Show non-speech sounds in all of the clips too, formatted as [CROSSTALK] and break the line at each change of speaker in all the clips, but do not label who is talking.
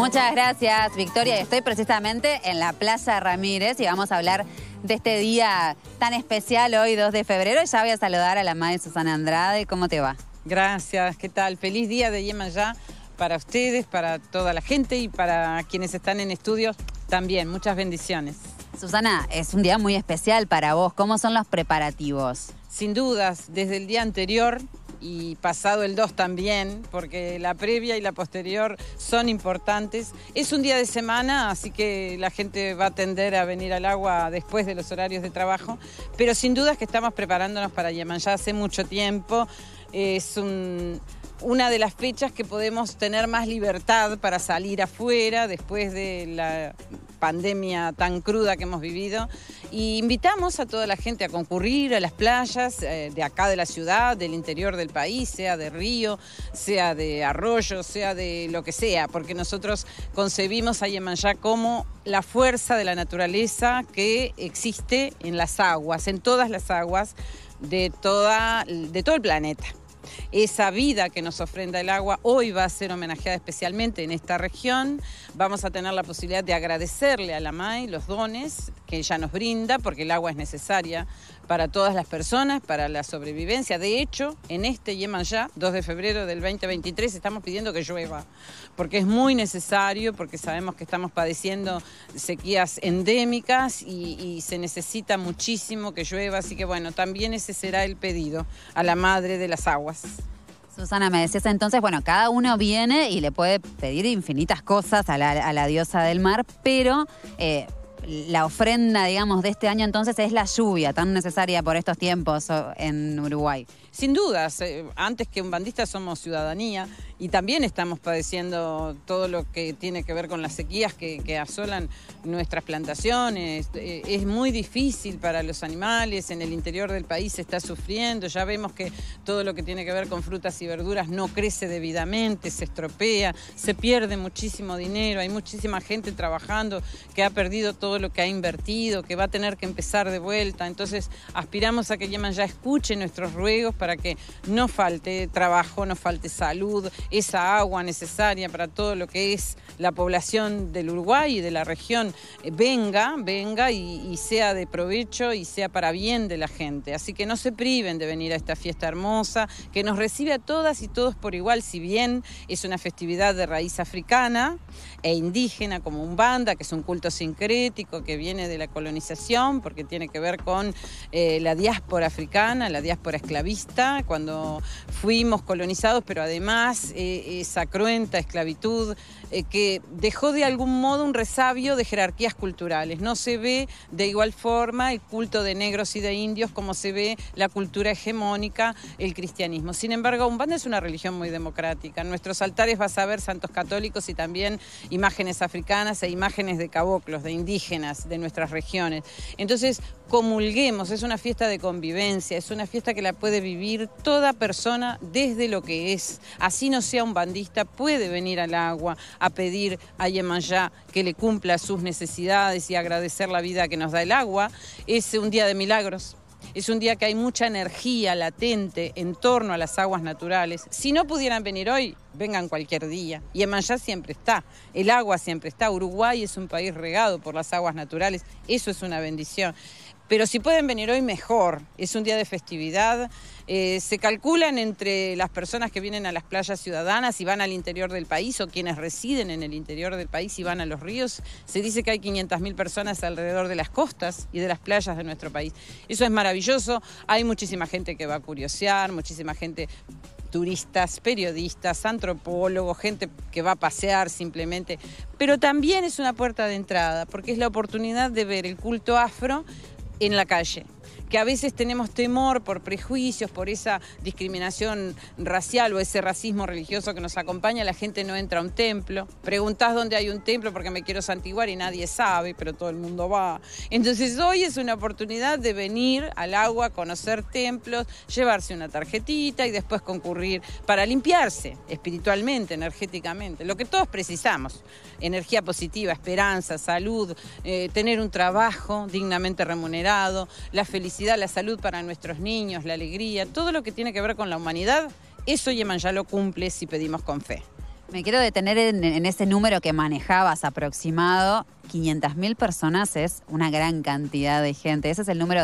Muchas gracias, Victoria. Estoy precisamente en la Plaza Ramírez y vamos a hablar de este día tan especial hoy, 2 de febrero. Ya voy a saludar a la madre Susana Andrade. ¿Cómo te va?
Gracias, ¿qué tal? Feliz día de Yema ya para ustedes, para toda la gente y para quienes están en estudios también. Muchas bendiciones.
Susana, es un día muy especial para vos. ¿Cómo son los preparativos?
Sin dudas, desde el día anterior y pasado el 2 también, porque la previa y la posterior son importantes. Es un día de semana, así que la gente va a tender a venir al agua después de los horarios de trabajo, pero sin duda es que estamos preparándonos para Yeman ya hace mucho tiempo. Es un una de las fechas que podemos tener más libertad para salir afuera después de la pandemia tan cruda que hemos vivido. Y invitamos a toda la gente a concurrir a las playas eh, de acá de la ciudad, del interior del país, sea de río, sea de arroyo, sea de lo que sea, porque nosotros concebimos a Yemanjá como la fuerza de la naturaleza que existe en las aguas, en todas las aguas de, de todo el planeta. Esa vida que nos ofrenda el agua hoy va a ser homenajeada especialmente en esta región. Vamos a tener la posibilidad de agradecerle a la MAI los dones que ella nos brinda, porque el agua es necesaria para todas las personas, para la sobrevivencia. De hecho, en este ya 2 de febrero del 2023, estamos pidiendo que llueva, porque es muy necesario, porque sabemos que estamos padeciendo sequías endémicas y, se necesita muchísimo que llueva, así que bueno, también ese será el pedido a la madre de las aguas.
Susana, me decías entonces, bueno, cada uno viene y le puede pedir infinitas cosas a la, diosa del mar, pero eh, la ofrenda, digamos, de este año entonces es la lluvia tan necesaria por estos tiempos en
Uruguay. Sin dudas, eh, antes que un bandista somos ciudadanía y también estamos padeciendo todo lo que tiene que ver con las sequías que, asolan nuestras plantaciones. E, es muy difícil para los animales, en el interior del país se está sufriendo, ya vemos que todo lo que tiene que ver con frutas y verduras no crece debidamente, se estropea, se pierde muchísimo dinero, hay muchísima gente trabajando que ha perdido todo lo que ha invertido, que va a tener que empezar de vuelta. Entonces aspiramos a que Yeman ya escuche nuestros ruegos para que no falte trabajo, no falte salud, esa agua necesaria para todo lo que es la población del Uruguay y de la región eh, venga, venga y, sea de provecho y sea para bien de la gente. Así que no se priven de venir a esta fiesta hermosa, que nos recibe a todas y todos por igual, si bien es una festividad de raíz africana e indígena como un banda, que es un culto sincrético que viene de la colonización, porque tiene que ver con eh, la diáspora africana, la diáspora esclavista, cuando fuimos colonizados, pero además eh, esa cruenta esclavitud, eh, que dejó de algún modo un resabio de jerarquías culturales. No se ve de igual forma el culto de negros y de indios como se ve la cultura hegemónica, el cristianismo. Sin embargo, Umbanda es una religión muy democrática. En nuestros altares vas a ver santos católicos y también imágenes africanas e imágenes de caboclos, de indígenas de nuestras regiones. Entonces, comulguemos, es una fiesta de convivencia, es una fiesta que la puede vivir toda persona desde lo que es. Así nos sea un bandista puede venir al agua a pedir a Yemayá que le cumpla sus necesidades y agradecer la vida que nos da el agua. Es un día de milagros. Es un día que hay mucha energía latente en torno a las aguas naturales. Si no pudieran venir hoy, vengan cualquier día. Y Yemayá siempre está, el agua siempre está. Uruguay es un país regado por las aguas naturales. Eso es una bendición. Pero si pueden venir hoy, mejor. Es un día de festividad. Eh, se calculan entre las personas que vienen a las playas ciudadanas y van al interior del país o quienes residen en el interior del país y van a los ríos. Se dice que hay 500.000 personas alrededor de las costas y de las playas de nuestro país. Eso es maravilloso. Hay muchísima gente que va a curiosear, muchísima gente turistas, periodistas, antropólogos, gente que va a pasear simplemente, pero también es una puerta de entrada, porque es la oportunidad de ver el culto afro en la calle. que a veces tenemos temor por prejuicios, por esa discriminación racial o ese racismo religioso que nos acompaña, la gente no entra a un templo. Preguntás dónde hay un templo porque me quiero santiguar y nadie sabe, pero todo el mundo va. Entonces hoy es una oportunidad de venir al agua, conocer templos, llevarse una tarjetita y después concurrir para limpiarse espiritualmente, energéticamente, lo que todos precisamos, energía positiva, esperanza, salud, eh, tener un trabajo dignamente remunerado, la felicidad la salud para nuestros niños, la alegría, todo lo que tiene que ver con la humanidad, eso Yeman ya lo cumple si pedimos con fe. Me
quiero detener en, en ese número que manejabas aproximado 500.000 personas es una gran cantidad de gente. ¿Ese es el número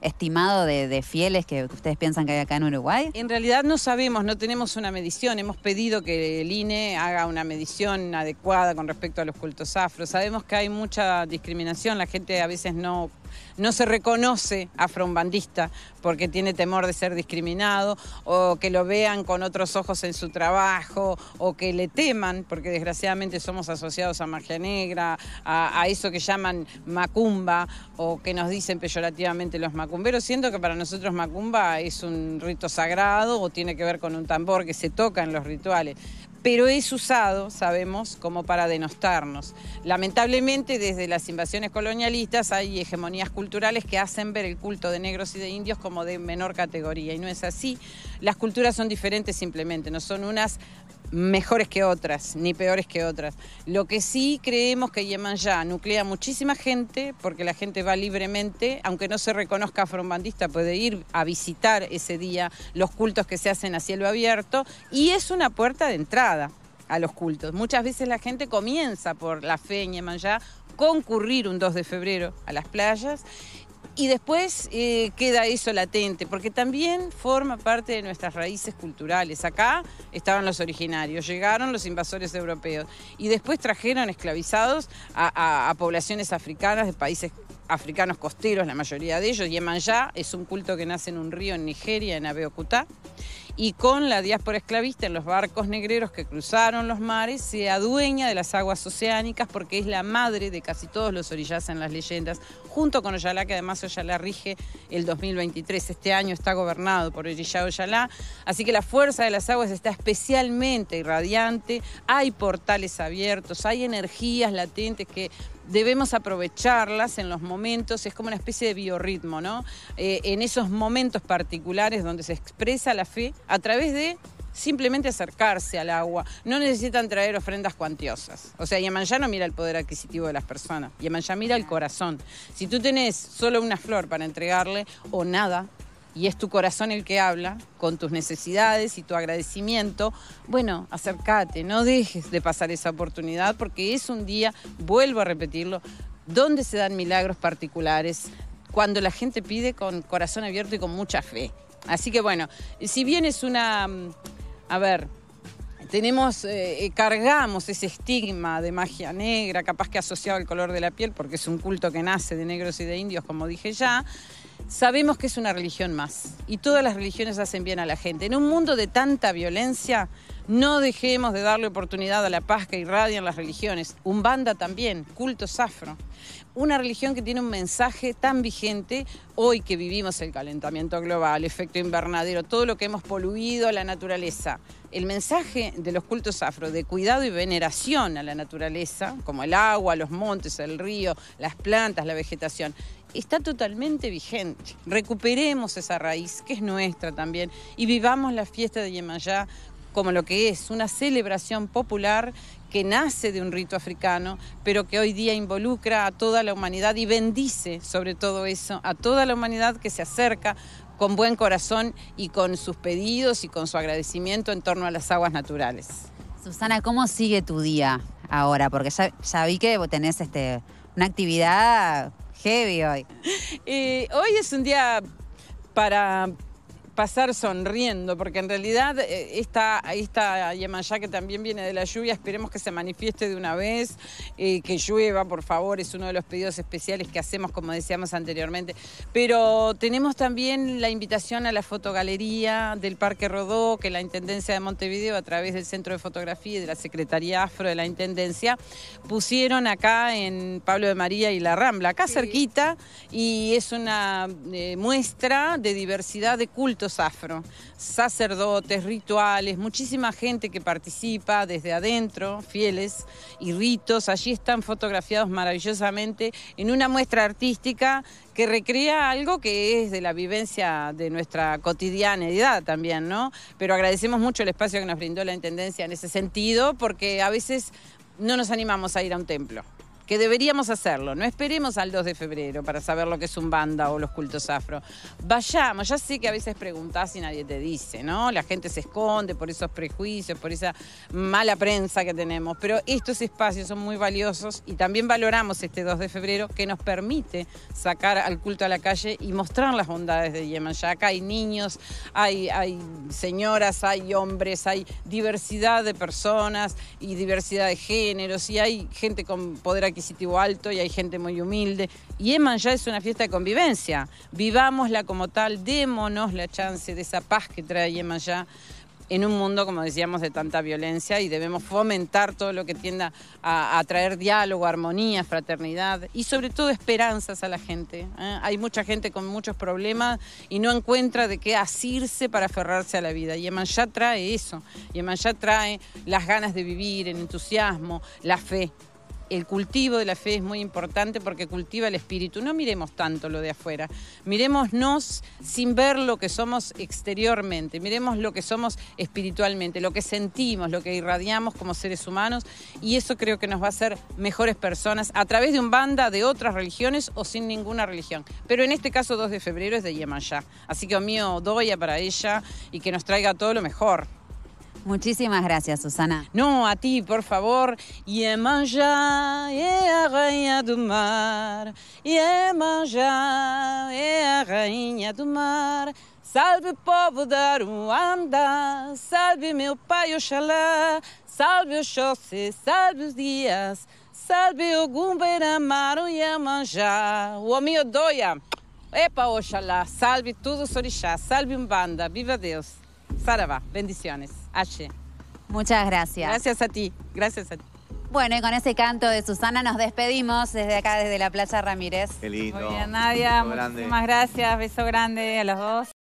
estimado de, fieles que ustedes piensan que hay acá en Uruguay?
En realidad no sabemos, no tenemos una medición. Hemos pedido que el INE haga una medición adecuada con respecto a los cultos afro. Sabemos que hay mucha discriminación, la gente a veces no, no se reconoce afrombandista porque tiene temor de ser discriminado o que lo vean con otros ojos en su trabajo o que le teman porque desgraciadamente somos asociados a magia negra, a a, eso que llaman macumba o que nos dicen peyorativamente los macumberos, siento que para nosotros macumba es un rito sagrado o tiene que ver con un tambor que se toca en los rituales. Pero es usado, sabemos, como para denostarnos. Lamentablemente, desde las invasiones colonialistas hay hegemonías culturales que hacen ver el culto de negros y de indios como de menor categoría. Y no es así. Las culturas son diferentes simplemente, no son unas mejores que otras, ni peores que otras. Lo que sí creemos que ya nuclea muchísima gente, porque la gente va libremente, aunque no se reconozca afrobandista, puede ir a visitar ese día los cultos que se hacen a cielo abierto, y es una puerta de entrada a los cultos. Muchas veces la gente comienza por la fe en Yemanjá concurrir un 2 de febrero a las playas y después eh, queda eso latente, porque también forma parte de nuestras raíces culturales. Acá estaban los originarios, llegaron los invasores europeos y después trajeron esclavizados a, poblaciones africanas de países africanos costeros, la mayoría de ellos. Yeman ya es un culto que nace en un río en Nigeria, en Abeokuta y con la diáspora esclavista en los barcos negreros que cruzaron los mares, se adueña de las aguas oceánicas porque es la madre de casi todos los orillas en las leyendas, junto con Oyalá, que además Oyalá rige el 2023. Este año está gobernado por Oyalá, así que la fuerza de las aguas está especialmente irradiante, hay portales abiertos, hay energías latentes que debemos aprovecharlas en los momentos, es como una especie de biorritmo, ¿no? Eh, en esos momentos particulares donde se expresa la fe a través de simplemente acercarse al agua. No necesitan traer ofrendas cuantiosas. O sea, Yemanjá no mira el poder adquisitivo de las personas. ya mira el corazón. Si tú tenés solo una flor para entregarle o nada, y es tu corazón el que habla, con tus necesidades y tu agradecimiento, bueno, acércate, no dejes de pasar esa oportunidad porque es un día, vuelvo a repetirlo, donde se dan milagros particulares, cuando la gente pide con corazón abierto y con mucha fe. Así que bueno, si bien es una, mm, a ver, tenemos, eh, eh, cargamos ese estigma de magia negra, capaz que asociado al color de la piel, porque es un culto que nace de negros y de indios, como dije ya. Sabemos que es una religión más y todas las religiones hacen bien a la gente. En un mundo de tanta violencia, no dejemos de darle oportunidad a la paz que irradian las religiones. Umbanda también, cultos afro una religión que tiene un mensaje tan vigente hoy que vivimos el calentamiento global, efecto invernadero, todo lo que hemos poluido, a la naturaleza. El mensaje de los cultos afro de cuidado y veneración a la naturaleza, como el agua, los montes, el río, las plantas, la vegetación, está totalmente vigente. Recuperemos esa raíz que es nuestra también y vivamos la fiesta de Yemayá como lo que es una celebración popular que nace de un rito africano, pero que hoy día involucra a toda la humanidad y bendice sobre todo eso a toda la humanidad que se acerca con buen corazón y con sus pedidos y con su agradecimiento en torno a las aguas naturales.
Susana, ¿cómo sigue tu día ahora? Porque ya, vi que tenés este, una actividad heavy hoy.
[LAUGHS] Eh, hoy es un día para pasar sonriendo, porque en realidad eh, esta, esta ya que también viene de la lluvia, esperemos que se manifieste de una vez, eh, que llueva, por favor, es uno de los pedidos especiales que hacemos, como decíamos anteriormente. Pero tenemos también la invitación a la fotogalería del Parque Rodó, que la Intendencia de Montevideo, a través del Centro de Fotografía y de la Secretaría Afro de la Intendencia, pusieron acá en Pablo de María y La Rambla, acá cerquita, y es una eh, muestra de diversidad de cultos afro, sacerdotes, rituales, muchísima gente que participa desde adentro, fieles y ritos, allí están fotografiados maravillosamente en una muestra artística que recrea algo que es de la vivencia de nuestra cotidianidad también, ¿no? Pero agradecemos mucho el espacio que nos brindó la Intendencia en ese sentido, porque a veces no nos animamos a ir a un templo que deberíamos hacerlo. No esperemos al 2 de febrero para saber lo que es un banda o los cultos afro. Vayamos, ya sé que a veces preguntas y nadie te dice, ¿no? La gente se esconde por esos prejuicios, por esa mala prensa que tenemos, pero estos espacios son muy valiosos y también valoramos este 2 de febrero que nos permite sacar al culto a la calle y mostrar las bondades de Yemen. Ya acá hay niños, hay, hay señoras, hay hombres, hay diversidad de personas y diversidad de géneros y hay gente con poder aquí adquisitivo alto y hay gente muy humilde. Y Eman ya es una fiesta de convivencia. Vivámosla como tal, démonos la chance de esa paz que trae Eman ya en un mundo, como decíamos, de tanta violencia y debemos fomentar todo lo que tienda a, traer diálogo, armonía, fraternidad y sobre todo esperanzas a la gente. ¿eh? Hay mucha gente con muchos problemas y no encuentra de qué asirse para aferrarse a la vida. Y ya trae eso, ya trae las ganas de vivir, el entusiasmo, la fe el cultivo de la fe es muy importante porque cultiva el espíritu. No miremos tanto lo de afuera, miremosnos sin ver lo que somos exteriormente, miremos lo que somos espiritualmente, lo que sentimos, lo que irradiamos como seres humanos y eso creo que nos va a hacer mejores personas a través de un banda de otras religiones o sin ninguna religión. Pero en este caso 2 de febrero es de Yemayá, así que mío doya para ella y que nos traiga todo lo mejor. Muchísimas gracias, Susana. No, a ti, por favor. Iemanjá é a rainha do mar. Iemanjá é a rainha do mar. Salve povo da Ruanda, salve meu pai Oxalá, salve Oxóssi, salve os dias, salve o Gumbera Maru Iemanjá, o homem odoia. Epa Oxalá, salve tudo os salve Umbanda, viva Deus. Saravá, bendiciones. H, Muchas gracias. Gracias a ti, gracias a ti.
Bueno, y con ese canto de Susana nos despedimos desde acá, desde la Playa Ramírez. Qué Muy bien, Nadia. Muchísimas gracias. Beso grande a los dos.